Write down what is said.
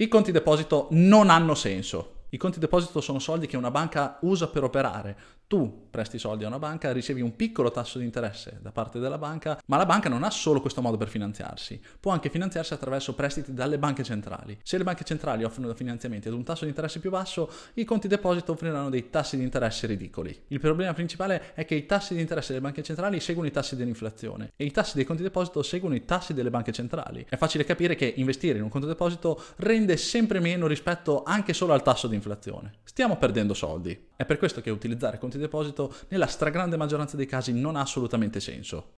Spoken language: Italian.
I conti deposito non hanno senso. I conti deposito sono soldi che una banca usa per operare. Tu presti soldi a una banca, ricevi un piccolo tasso di interesse da parte della banca, ma la banca non ha solo questo modo per finanziarsi, può anche finanziarsi attraverso prestiti dalle banche centrali. Se le banche centrali offrono finanziamenti ad un tasso di interesse più basso, i conti deposito offriranno dei tassi di interesse ridicoli. Il problema principale è che i tassi di interesse delle banche centrali seguono i tassi dell'inflazione e i tassi dei conti deposito seguono i tassi delle banche centrali. È facile capire che investire in un conto deposito rende sempre meno rispetto anche solo al tasso di inflazione. Stiamo perdendo soldi. È per questo che utilizzare conti deposito nella stragrande maggioranza dei casi non ha assolutamente senso.